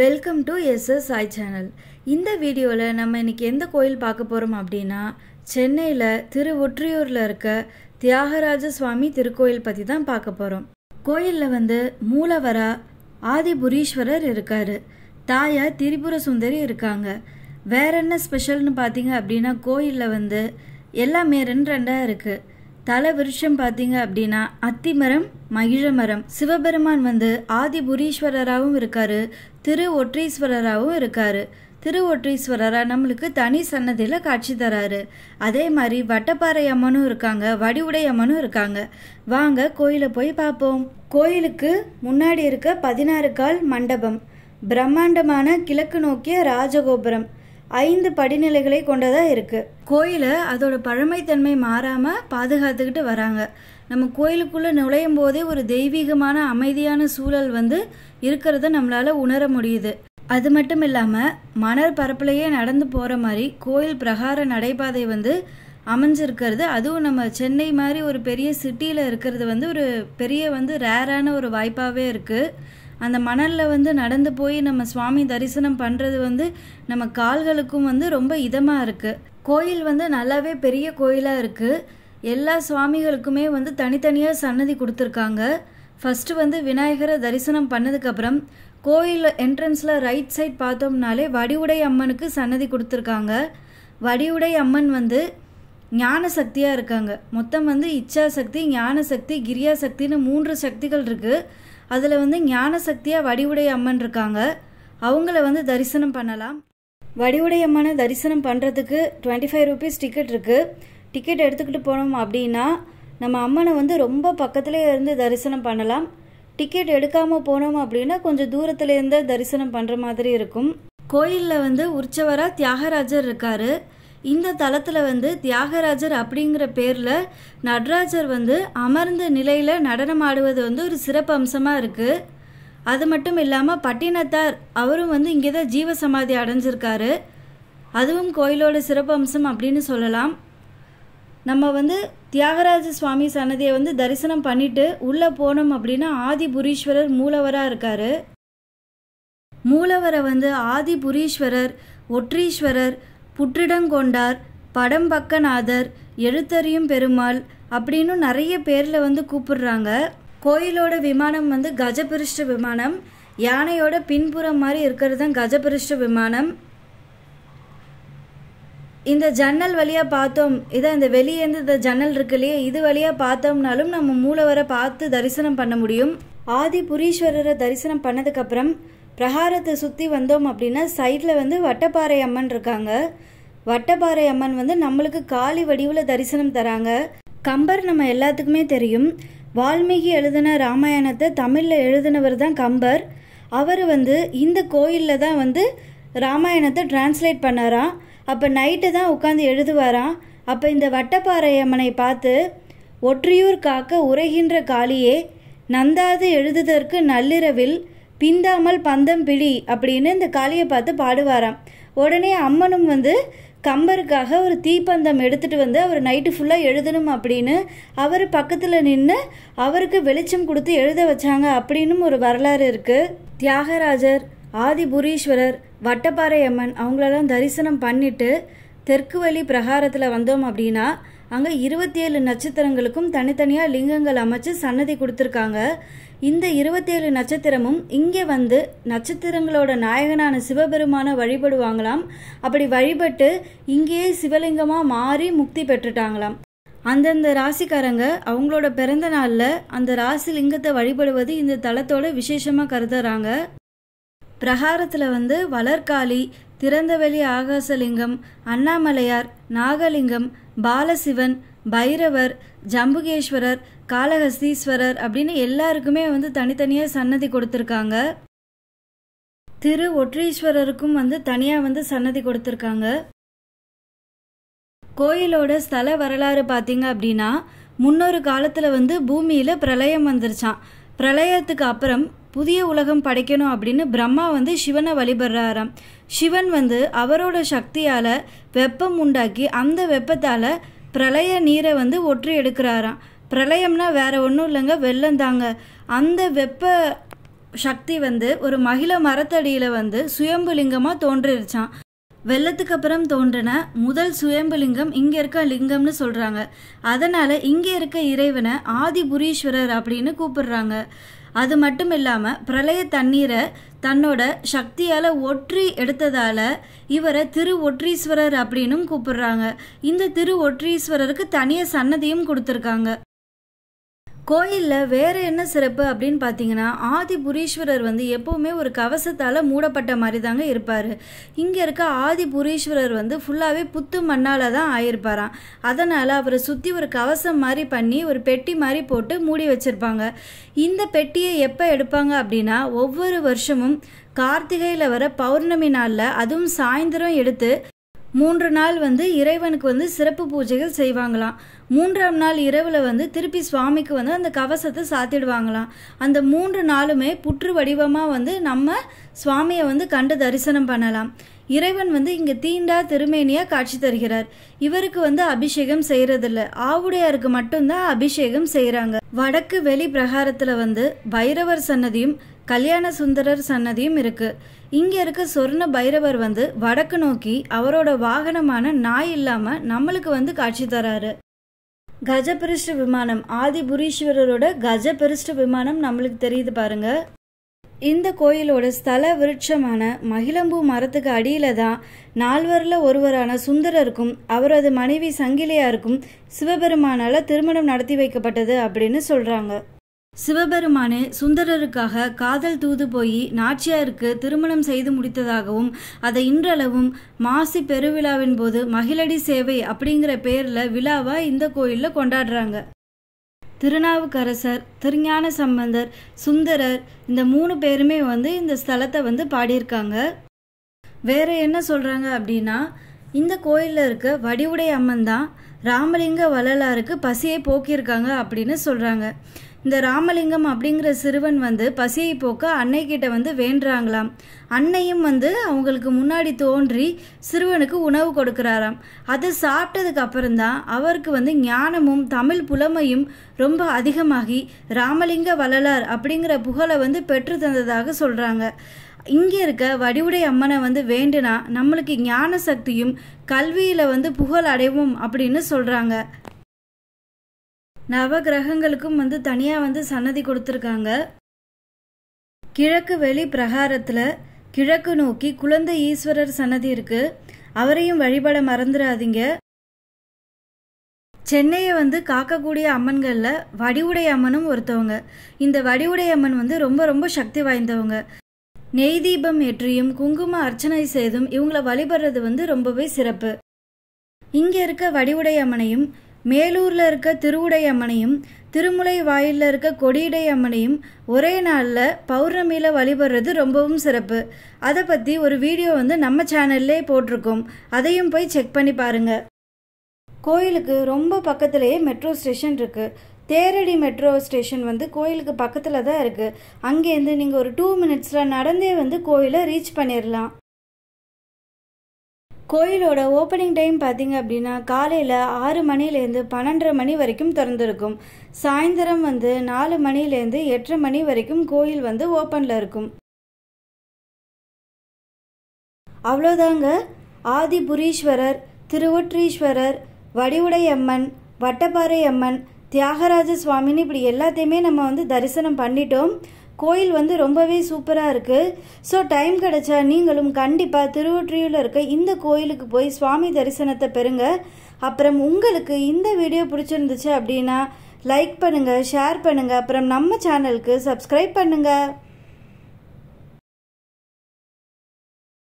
welcome to SS I channel இந்த வீடியோவில் நம்ம இன்றைக்கி எந்த கோயில் பார்க்க போகிறோம் அப்படின்னா சென்னையில் திரு ஒற்றியூரில் இருக்க தியாகராஜ சுவாமி திருக்கோயில் பற்றி தான் பார்க்க போகிறோம் கோயிலில் வந்து மூலவரா ஆதிபுரீஸ்வரர் இருக்கார் தாயா திரிபுர சுந்தரி இருக்காங்க வேற என்ன ஸ்பெஷல்னு பார்த்தீங்க அப்படின்னா கோயிலில் வந்து எல்லாமே ரெண்டு ரெண்டாக இருக்குது தலை விருஷம் பார்த்தீங்க அப்படின்னா அத்திமரம் மகிழமரம் சிவபெருமான் வந்து ஆதிபுரீஸ்வரராகவும் இருக்காரு திரு ஒற்றீஸ்வரராகவும் இருக்கார் திரு ஒற்றீஸ்வரரா நம்மளுக்கு தனி சன்னதியில் காட்சி தராரு அதே மாதிரி வட்டப்பாறை அம்மனும் இருக்காங்க வடிவுடை அம்மனும் இருக்காங்க வாங்க கோயிலை போய் பார்ப்போம் கோயிலுக்கு முன்னாடி இருக்க பதினாறு கால் மண்டபம் பிரம்மாண்டமான கிழக்கு நோக்கிய ராஜகோபுரம் ஐந்து படிநிலைகளை கொண்டதாக இருக்குது கோயிலை அதோட பழமைத்தன்மை மாறாமல் பாதுகாத்துக்கிட்டு வராங்க நம்ம கோயிலுக்குள்ளே நுழையும் போதே ஒரு தெய்வீகமான அமைதியான சூழல் வந்து இருக்கிறத நம்மளால் உணர முடியுது அது மட்டும் இல்லாமல் மணல் பரப்புலையே நடந்து போகிற மாதிரி கோயில் பிரகார நடைபாதை வந்து அமைஞ்சிருக்கிறது அதுவும் நம்ம சென்னை மாதிரி ஒரு பெரிய சிட்டியில் இருக்கிறது வந்து ஒரு பெரிய வந்து ரேரான ஒரு வாய்ப்பாகவே இருக்குது அந்த மணலில் வந்து நடந்து போய் நம்ம சுவாமி தரிசனம் பண்ணுறது வந்து நம்ம கால்களுக்கும் வந்து ரொம்ப இதமாக இருக்குது கோயில் வந்து நல்லாவே பெரிய கோயிலாக இருக்குது எல்லா சுவாமிகளுக்குமே வந்து தனித்தனியாக சன்னதி கொடுத்துருக்காங்க ஃபஸ்ட்டு வந்து விநாயகரை தரிசனம் பண்ணதுக்கப்புறம் கோயில் என்ட்ரன்ஸில் ரைட் சைட் பார்த்தோம்னாலே வடிவுடை அம்மனுக்கு சன்னதி கொடுத்துருக்காங்க வடிவுடை அம்மன் வந்து ஞான சக்தியாக இருக்காங்க மொத்தம் வந்து இச்சா சக்தி ஞான சக்தி கிரியா சக்தின்னு மூன்று சக்திகள் இருக்குது அதில் வந்து ஞான சக்தியாக வடிவுடைய அம்மன் இருக்காங்க அவங்கள வந்து தரிசனம் பண்ணலாம் வடிவுடைய அம்மனை தரிசனம் பண்ணுறதுக்கு டுவெண்ட்டி ஃபைவ் ருபீஸ் டிக்கெட் இருக்குது டிக்கெட் எடுத்துக்கிட்டு போனோம் அப்படின்னா நம்ம அம்மனை வந்து ரொம்ப பக்கத்துலேயே இருந்து தரிசனம் பண்ணலாம் டிக்கெட் எடுக்காமல் போனோம் அப்படின்னா கொஞ்சம் தூரத்துலேருந்து தரிசனம் பண்ணுற மாதிரி இருக்கும் கோயிலில் வந்து உற்சவராக தியாகராஜர் இருக்கார் இந்த தளத்தில் வந்து தியாகராஜர் அப்படிங்கிற பேரில் நடராஜர் வந்து அமர்ந்த நிலையில் நடனம் ஆடுவது வந்து ஒரு சிறப்பு அம்சமாக இருக்குது அது மட்டும் இல்லாமல் பட்டினத்தார் அவரும் வந்து இங்கே தான் ஜீவ சமாதி அடைஞ்சிருக்காரு அதுவும் கோயிலோட சிறப்பு அம்சம் அப்படின்னு சொல்லலாம் நம்ம வந்து தியாகராஜ சுவாமி சன்னதியை வந்து தரிசனம் பண்ணிட்டு உள்ளே போனோம் அப்படின்னா ஆதிபுரீஸ்வரர் மூலவராக இருக்கார் மூலவரை வந்து ஆதிபுரீஸ்வரர் ஒற்றீஸ்வரர் புற்றிடங்கொண்டார் படம்பக்கநாதர் எழுத்தறியும் பெருமாள் அப்படின்னு நிறைய பேரில் வந்து கூப்பிடுறாங்க கோயிலோட விமானம் வந்து கஜபிருஷ்ட விமானம் யானையோட பின்புறம் மாதிரி இருக்கிறது தான் கஜபிருஷ்ட விமானம் இந்த ஜன்னல் வழியாக பார்த்தோம் இதை இந்த வெளியேந்து இந்த ஜன்னல் இருக்கு இல்லையே இது வழியாக பார்த்தோம்னாலும் நம்ம மூலவரை பார்த்து தரிசனம் பண்ண முடியும் ஆதி புரீஸ்வரரை தரிசனம் பண்ணதுக்கப்புறம் பிரகாரத்தை சுற்றி வந்தோம் அப்படின்னா சைடில் வந்து வட்டப்பாறை அம்மன் இருக்காங்க வட்டப்பாறை அம்மன் வந்து நம்மளுக்கு காளி வடிவில் தரிசனம் தராங்க கம்பர் நம்ம எல்லாத்துக்குமே தெரியும் வால்மீகி எழுதின ராமாயணத்தை தமிழில் எழுதினவர் தான் கம்பர் அவர் வந்து இந்த கோயிலில் தான் வந்து ராமாயணத்தை டிரான்ஸ்லேட் பண்ணாராம் அப்போ நைட்டு தான் உட்காந்து எழுதுவாராம் அப்போ இந்த வட்டப்பாறை அம்மனை பார்த்து ஒற்றியூர் காக்க உரைகின்ற காளியே நந்தாது எழுதுதற்கு நள்ளிரவில் பிந்தாமல் பந்தம் பிடி அப்படின்னு இந்த காளியை பார்த்து பாடுவாராம் உடனே அம்மனும் வந்து கம்பருக்காக ஒரு தீப்பந்தம் எடுத்துட்டு வந்து அவர் நைட்டு ஃபுல்லாக எழுதணும் அப்படின்னு அவர் பக்கத்தில் நின்று அவருக்கு வெளிச்சம் கொடுத்து எழுத வச்சாங்க அப்படின்னும் ஒரு வரலாறு இருக்குது தியாகராஜர் ஆதிபுரீஸ்வரர் வட்டப்பாறை அம்மன் அவங்களெல்லாம் தரிசனம் பண்ணிட்டு தெற்கு வழி பிரகாரத்தில் வந்தோம் அப்படின்னா அங்கே இருபத்தி ஏழு நட்சத்திரங்களுக்கும் தனித்தனியாக லிங்கங்கள் அமைச்சு சன்னதி கொடுத்துருக்காங்க இந்த இருபத்தேழு நட்சத்திரமும் இங்கே வந்து நட்சத்திரங்களோட நாயகனான சிவபெருமானை வழிபடுவாங்களாம் அப்படி வழிபட்டு இங்கேயே சிவலிங்கமாக மாறி முக்தி பெற்றுட்டாங்களாம் அந்தந்த ராசிக்காரங்க அவங்களோட பிறந்த நாளில் அந்த ராசி லிங்கத்தை வழிபடுவது இந்த தலத்தோட விசேஷமாக கருதுறாங்க பிரகாரத்தில் வந்து வளர்காளி திறந்தவெளி ஆகாசலிங்கம் அண்ணாமலையார் நாகலிங்கம் பாலசிவன் பைரவர் ஜம்புகேஸ்வரர் காலஹஸ்தீஸ்வரர் அப்படின்னு எல்லாருக்குமே வந்து தனித்தனியாக சன்னதி கொடுத்துருக்காங்க திரு ஒற்றீஸ்வரருக்கும் வந்து தனியாக வந்து சன்னதி கொடுத்துருக்காங்க கோயிலோட ஸ்தல வரலாறு பார்த்தீங்க அப்படின்னா முன்னொரு காலத்தில் வந்து பூமியில் பிரளயம் வந்துருச்சான் பிரளயத்துக்கு அப்புறம் புதிய உலகம் படைக்கணும் அப்படின்னு பிரம்மா வந்து சிவனை வழிபடுறாராம் சிவன் வந்து அவரோட சக்தியால் வெப்பம் உண்டாக்கி அந்த வெப்பத்தால் பிரளய நீரை வந்து ஒற்றி எடுக்கிறாராம் பிரளயம்னா வேறு ஒன்றும் இல்லைங்க வெள்ளம் தாங்க அந்த வெப்ப சக்தி வந்து ஒரு மகிழ மரத்தடியில் வந்து சுயம்புலிங்கமாக தோன்றிருச்சான் வெள்ளத்துக்கு அப்புறம் தோன்றின முதல் சுயம்புலிங்கம் இங்கே இருக்க லிங்கம்னு சொல்கிறாங்க அதனால் இங்கே இருக்க இறைவனை ஆதிபுரீஸ்வரர் அப்படின்னு கூப்பிடுறாங்க அது மட்டும் இல்லாமல் பிரளய தண்ணீரை தன்னோட சக்தியால் ஒற்றி எடுத்ததால் இவரை திரு ஒற்றீஸ்வரர் அப்படின்னும் கூப்பிடுறாங்க இந்த திரு ஒற்றீஸ்வரருக்கு தனிய சன்னதியும் கொடுத்துருக்காங்க கோயிலில் வேறு என்ன சிறப்பு அப்படின்னு பார்த்தீங்கன்னா ஆதிபுரீஸ்வரர் வந்து எப்போவுமே ஒரு கவசத்தால் மூடப்பட்ட மாதிரி தாங்க இருப்பார் இங்கே இருக்க ஆதிபுரீஸ்வரர் வந்து ஃபுல்லாகவே புத்து மண்ணால் தான் ஆயிருப்பாராம் அதனால் அவரை சுற்றி ஒரு கவசம் மாதிரி பண்ணி ஒரு பெட்டி மாதிரி போட்டு மூடி வச்சுருப்பாங்க இந்த பெட்டியை எப்போ எடுப்பாங்க அப்படின்னா ஒவ்வொரு வருஷமும் கார்த்திகையில் வர பௌர்ணமி நாளில் அதுவும் சாயந்தரம் எடுத்து மூன்று நாள் வந்து இறைவனுக்கு வந்து சிறப்பு பூஜைகள் செய்வாங்களாம் மூன்றாம் நாள் இரவில் வந்து திருப்பி சுவாமிக்கு வந்து அந்த கவசத்தை சாத்திடுவாங்களாம் அந்த மூன்று நாளுமே புற்று வடிவமாக வந்து நம்ம சுவாமியை வந்து கண்டு தரிசனம் பண்ணலாம் இறைவன் வந்து இங்கே தீண்டா திருமேனியாக காட்சி தருகிறார் இவருக்கு வந்து அபிஷேகம் செய்கிறதில்ல ஆவுடையாருக்கு மட்டும்தான் அபிஷேகம் செய்கிறாங்க வடக்கு வெளி பிரகாரத்தில் வந்து பைரவர் சன்னதியும் கல்யாண சுந்தரர் சன்னதியும் இருக்குது இங்கே இருக்க சொர்ண பைரவர் வந்து வடக்கு நோக்கி அவரோட வாகனமான நாய் இல்லாமல் நம்மளுக்கு வந்து காட்சி தராரு கஜபிரிஷ்ட விமானம் ஆதிபுரீஸ்வரரோட கஜபிருஷ்ட விமானம் நம்மளுக்கு தெரியுது பாருங்க இந்த கோயிலோட ஸ்தல விருட்சமான மகிழம்பூ மரத்துக்கு அடியில் தான் நால்வரில் ஒருவரான சுந்தரருக்கும் அவரது மனைவி சங்கிலியாருக்கும் சிவபெருமானால் திருமணம் நடத்தி வைக்கப்பட்டது அப்படின்னு சொல்கிறாங்க சிவபெருமானே சுந்தரருக்காக காதல் தூது போய் நாச்சியாருக்கு திருமணம் செய்து முடித்ததாகவும் அதை இன்றளவும் மாசி பெருவிழாவின் போது மகிழடி சேவை அப்படிங்கிற பேரில் விழாவாக இந்த கோயிலில் கொண்டாடுறாங்க திருநாவுக்கரசர் திருஞான சம்பந்தர் சுந்தரர் இந்த மூணு பேருமே வந்து இந்த ஸ்தலத்தை வந்து பாடியிருக்காங்க வேறு என்ன சொல்கிறாங்க அப்படின்னா இந்த கோயிலில் இருக்க வடிவுடை அம்மன் தான் ராமலிங்க வள்ளலாருக்கு பசியை போக்கியிருக்காங்க அப்படின்னு சொல்கிறாங்க இந்த ராமலிங்கம் அப்படிங்கிற சிறுவன் வந்து பசியை போக்க அன்னை கிட்ட வந்து வேண்டுறாங்களாம் அன்னையும் வந்து அவங்களுக்கு முன்னாடி தோன்றி சிறுவனுக்கு உணவு கொடுக்குறாராம் அதை சாப்பிட்டதுக்கு அப்புறம்தான் அவருக்கு வந்து ஞானமும் தமிழ் புலமையும் ரொம்ப அதிகமாகி ராமலிங்க வள்ளலார் அப்படிங்கிற புகழை வந்து பெற்று தந்ததாக சொல்கிறாங்க இங்கே இருக்க வடிவுடை அம்மனை வந்து வேண்டுனா நம்மளுக்கு ஞான சக்தியும் கல்வியில் வந்து புகழ் அடைவோம் அப்படின்னு சொல்கிறாங்க நவ கிரகங்களுக்கும் வந்து தனியாக வந்து சன்னதி கொடுத்துருக்காங்க கிழக்கு வெளி பிரகாரத்தில் கிழக்கு நோக்கி குழந்தை ஈஸ்வரர் சன்னதி இருக்கு அவரையும் வழிபட மறந்துடாதீங்க சென்னையை வந்து காக்கக்கூடிய அம்மன்களில் வடிவுடை அம்மனும் ஒருத்தவங்க இந்த வடிவுடை அம்மன் வந்து ரொம்ப ரொம்ப சக்தி வாய்ந்தவங்க நெய் தீபம் ஏற்றியும் குங்கும அர்ச்சனை செய்தும் இவங்களை வழிபடுறது வந்து ரொம்பவே சிறப்பு இங்கே இருக்க வடிவுடை அம்மனையும் மேலூரில் இருக்க திருவுடை அம்மனையும் திருமுலை வாயிலில் இருக்க கொடியடை அம்மனையும் ஒரே நாளில் பௌர்ணமியில் வழிபடுறது ரொம்பவும் சிறப்பு அதை பற்றி ஒரு வீடியோ வந்து நம்ம சேனல்லே போட்டிருக்கோம் அதையும் போய் செக் பண்ணி பாருங்கள் கோயிலுக்கு ரொம்ப பக்கத்துலேயே மெட்ரோ ஸ்டேஷன் இருக்குது தேரடி மெட்ரோ ஸ்டேஷன் வந்து கோயிலுக்கு பக்கத்தில் தான் இருக்குது அங்கேருந்து நீங்கள் ஒரு டூ மினிட்ஸில் நடந்தே வந்து கோயிலை ரீச் பண்ணிடலாம் கோயிலோட ஓப்பனிங் டைம் பார்த்திங்க அப்படின்னா காலையில் ஆறு மணிலேருந்து பன்னெண்டரை மணி வரைக்கும் திறந்துருக்கும் சாயந்தரம் வந்து நாலு மணிலேருந்து எட்டரை மணி வரைக்கும் கோயில் வந்து ஓப்பனில் இருக்கும் அவ்வளோதாங்க ஆதிபுரீஸ்வரர் திருவொற்றீஸ்வரர் வடிவுடை அம்மன் வட்டப்பாறை அம்மன் தியாகராஜ சுவாமின்னு இப்படி எல்லாத்தையுமே நம்ம வந்து தரிசனம் பண்ணிட்டோம் கோயில் வந்து ரொம்பவே சூப்பராக இருக்குது ஸோ டைம் கிடைச்சா நீங்களும் கண்டிப்பாக திருவொற்றியூரில் இருக்க இந்த கோயிலுக்கு போய் சுவாமி தரிசனத்தை பெறுங்க அப்புறம் உங்களுக்கு இந்த வீடியோ பிடிச்சிருந்துச்சு அப்படின்னா லைக் பண்ணுங்கள் ஷேர் பண்ணுங்கள் அப்புறம் நம்ம சேனலுக்கு சப்ஸ்கிரைப் பண்ணுங்கள்